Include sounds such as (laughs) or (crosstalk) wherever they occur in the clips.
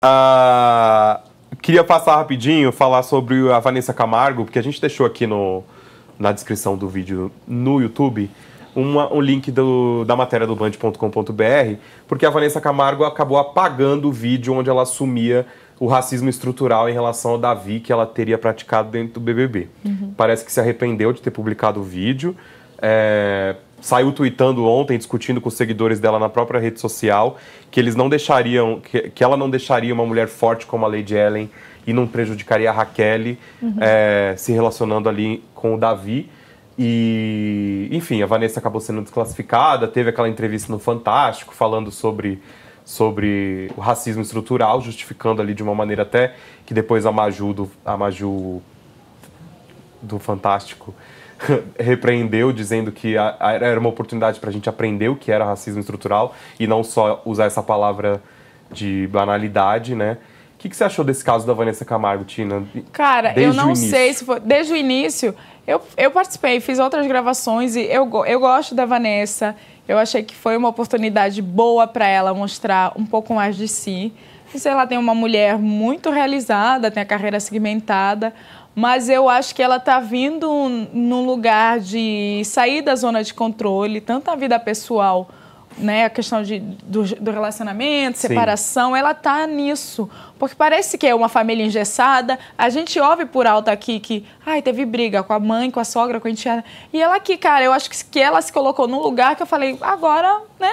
Ah, queria passar rapidinho, falar sobre a Vanessa Camargo, porque a gente deixou aqui no, na descrição do vídeo no YouTube uma, um link do, da matéria do band.com.br, porque a Vanessa Camargo acabou apagando o vídeo onde ela assumia o racismo estrutural em relação ao Davi que ela teria praticado dentro do BBB. Uhum. Parece que se arrependeu de ter publicado o vídeo. É, saiu tweetando ontem, discutindo com os seguidores dela na própria rede social, que eles não deixariam, que, que ela não deixaria uma mulher forte como a Lady Ellen e não prejudicaria a Raquel uhum. é, se relacionando ali com o Davi. E, enfim, a Vanessa acabou sendo desclassificada, teve aquela entrevista no Fantástico falando sobre, sobre o racismo estrutural, justificando ali de uma maneira até que depois a Maju do, a Maju do Fantástico (laughs) repreendeu, dizendo que a, a, era uma oportunidade para a gente aprender o que era racismo estrutural e não só usar essa palavra de banalidade, né? O que, que você achou desse caso da Vanessa Camargo, Tina? Cara, desde eu não sei se foi. Desde o início, eu, eu participei, fiz outras gravações e eu, eu gosto da Vanessa. Eu achei que foi uma oportunidade boa para ela mostrar um pouco mais de si. E sei lá, tem uma mulher muito realizada, tem a carreira segmentada, mas eu acho que ela está vindo num lugar de sair da zona de controle, tanto a vida pessoal, né, a questão de, do, do relacionamento, separação, Sim. ela está nisso. Porque parece que é uma família engessada, a gente ouve por alto aqui que, ai, teve briga com a mãe, com a sogra, com a enteada. E ela aqui, cara, eu acho que, que ela se colocou num lugar que eu falei, agora, né,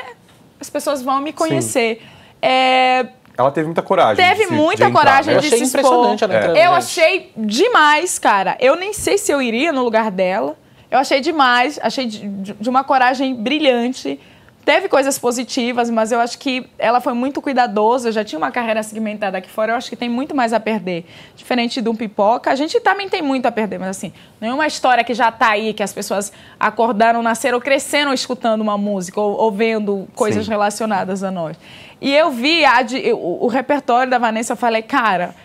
as pessoas vão me conhecer. Sim. É ela teve muita coragem. Teve de, muita de coragem né? eu de se expor. Impressionante ela é. Eu achei demais, cara. Eu nem sei se eu iria no lugar dela. Eu achei demais, achei de, de uma coragem brilhante. Teve coisas positivas, mas eu acho que ela foi muito cuidadosa. Eu já tinha uma carreira segmentada aqui fora, eu acho que tem muito mais a perder. Diferente do pipoca, a gente também tem muito a perder, mas assim, nenhuma história que já está aí, que as pessoas acordaram, nasceram, cresceram escutando uma música ou, ou vendo coisas Sim. relacionadas a nós. E eu vi a, o, o repertório da Vanessa, eu falei, cara,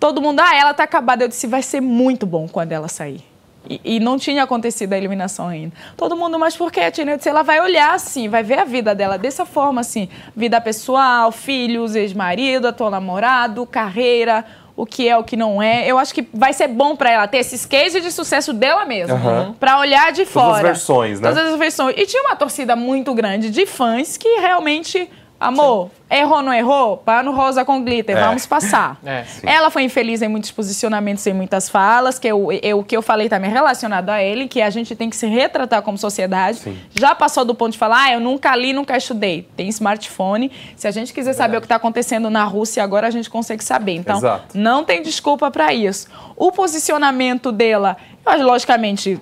todo mundo, ah, ela tá acabada. Eu disse, vai ser muito bom quando ela sair. E, e, não tinha acontecido a eliminação ainda. Todo mundo, mas por que a Tia Neudice? Ela vai olhar assim, vai ver a vida dela dessa forma assim: vida pessoal, filhos, ex-marido, atual namorado, carreira, o que é, o que não é. Eu acho que vai ser bom para ela ter esses cases de sucesso dela mesma, uhum. para olhar de Todas fora. Todas as versões, né? Todas as versões. E tinha uma torcida muito grande de fãs que realmente, amor, Sim. Errou, não errou? Pano rosa com glitter, é. vamos passar. É, ela foi infeliz em muitos posicionamentos, em muitas falas, que eu, é eu, é o que eu falei também relacionado a ele, que a gente tem que se retratar como sociedade. Sim. Já passou do ponto de falar, ah, eu nunca li, nunca estudei. Tem smartphone. Se a gente quiser saber o que está acontecendo na Rússia agora, a gente consegue saber. Então, Exato. não tem desculpa para isso. O posicionamento dela logicamente,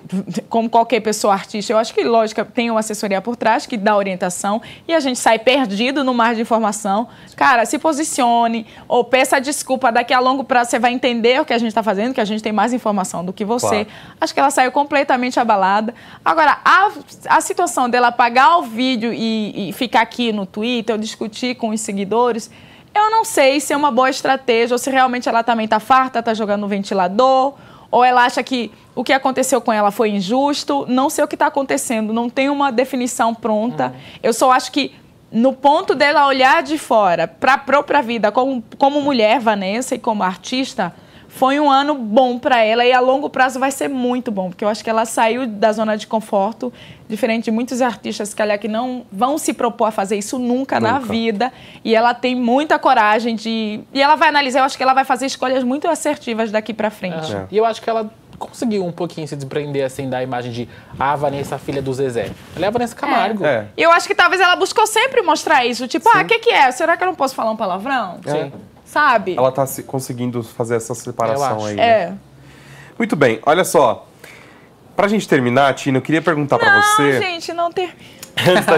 como qualquer pessoa artista, eu acho que, lógica, tem uma assessoria por trás que dá orientação e a gente sai perdido no mar de informações informação, cara, se posicione ou peça desculpa. Daqui a longo prazo você vai entender o que a gente está fazendo, que a gente tem mais informação do que você. Claro. Acho que ela saiu completamente abalada. Agora, a, a situação dela apagar o vídeo e, e ficar aqui no Twitter, discutir com os seguidores, eu não sei se é uma boa estratégia ou se realmente ela também está farta, está jogando no ventilador, ou ela acha que o que aconteceu com ela foi injusto. Não sei o que está acontecendo, não tem uma definição pronta. Uhum. Eu só acho que no ponto dela olhar de fora para a própria vida como, como mulher, Vanessa, e como artista, foi um ano bom para ela e a longo prazo vai ser muito bom, porque eu acho que ela saiu da zona de conforto, diferente de muitos artistas que, aliás, que não vão se propor a fazer isso nunca, nunca, na vida, e ela tem muita coragem de... E ela vai analisar, eu acho que ela vai fazer escolhas muito assertivas daqui para frente. É. E eu acho que ela conseguiu um pouquinho se desprender assim da imagem de a ah, Vanessa, a filha do Zezé. Ela é a Vanessa Camargo. É. E é. eu acho que talvez ela buscou sempre mostrar isso. Tipo, ah, Sim. ah, o que, que é? Será que eu não posso falar um palavrão? É. Sim. Sabe? Ela tá conseguindo fazer essa separação aí. Né? É. Muito bem, olha só. Pra gente terminar, Tina, eu queria perguntar para você. Não, gente, não termina. (laughs)